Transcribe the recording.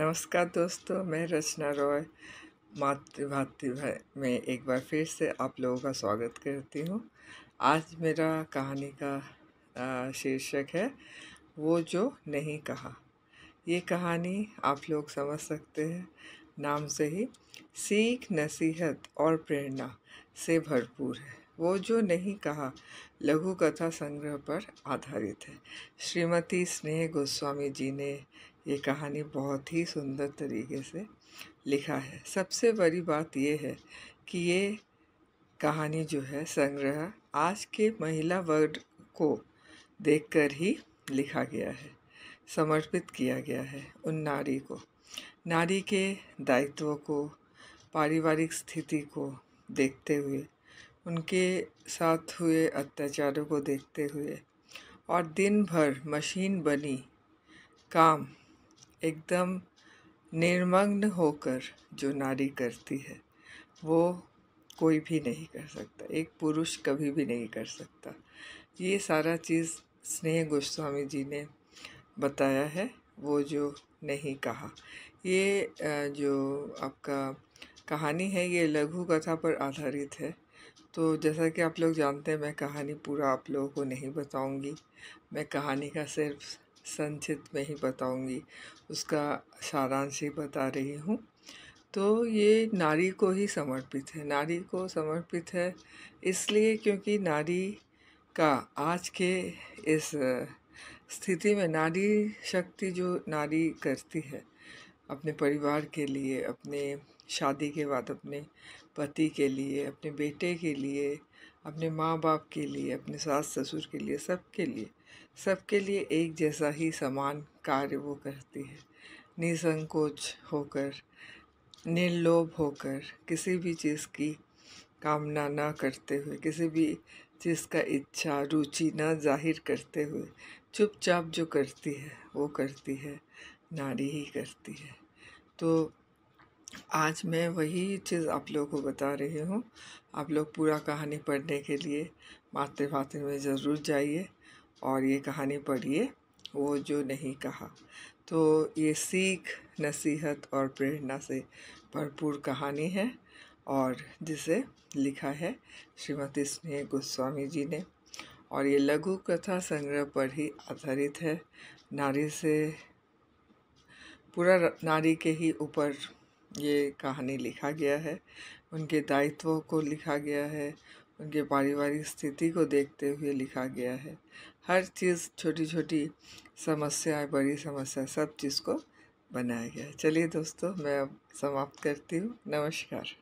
नमस्कार दोस्तों मैं रचना रॉय मातृभाति में एक बार फिर से आप लोगों का स्वागत करती हूँ आज मेरा कहानी का शीर्षक है वो जो नहीं कहा ये कहानी आप लोग समझ सकते हैं नाम से ही सीख नसीहत और प्रेरणा से भरपूर है वो जो नहीं कहा लघु कथा संग्रह पर आधारित है श्रीमती स्नेह गोस्वामी जी ने ये कहानी बहुत ही सुंदर तरीके से लिखा है सबसे बड़ी बात यह है कि ये कहानी जो है संग्रह आज के महिला वर्ग को देखकर ही लिखा गया है समर्पित किया गया है उन नारी को नारी के दायित्व को पारिवारिक स्थिति को देखते हुए उनके साथ हुए अत्याचारों को देखते हुए और दिन भर मशीन बनी काम एकदम निर्मग्न होकर जो नारी करती है वो कोई भी नहीं कर सकता एक पुरुष कभी भी नहीं कर सकता ये सारा चीज़ स्नेह गोस्वामी जी ने बताया है वो जो नहीं कहा ये जो आपका कहानी है ये लघु कथा पर आधारित है तो जैसा कि आप लोग जानते हैं मैं कहानी पूरा आप लोगों को नहीं बताऊंगी मैं कहानी का सिर्फ संचित में ही बताऊंगी उसका सारांश ही बता रही हूँ तो ये नारी को ही समर्पित है नारी को समर्पित है इसलिए क्योंकि नारी का आज के इस स्थिति में नारी शक्ति जो नारी करती है अपने परिवार के लिए अपने शादी के बाद अपने पति के लिए अपने बेटे के लिए अपने माँ बाप के लिए अपने सास ससुर के लिए सबके लिए सबके लिए एक जैसा ही समान कार्य वो करती है निसंकोच होकर निर्लोभ होकर किसी भी चीज़ की कामना ना करते हुए किसी भी चीज़ का इच्छा रुचि ना जाहिर करते हुए चुपचाप जो करती है वो करती है नारी ही करती है तो आज मैं वही चीज़ आप लोगों को बता रही हूँ आप लोग पूरा कहानी पढ़ने के लिए मातृभाषा में ज़रूर जाइए और ये कहानी पढ़िए वो जो नहीं कहा तो ये सीख नसीहत और प्रेरणा से भरपूर कहानी है और जिसे लिखा है श्रीमती स्नेह गोस्वामी जी ने और ये लघु कथा संग्रह पर ही आधारित है नारी से पूरा नारी के ही ऊपर ये कहानी लिखा गया है उनके दायित्वों को लिखा गया है उनके पारिवारिक स्थिति को देखते हुए लिखा गया है हर चीज़ छोटी छोटी समस्या बड़ी समस्या सब चीज़ को बनाया गया है चलिए दोस्तों मैं अब समाप्त करती हूँ नमस्कार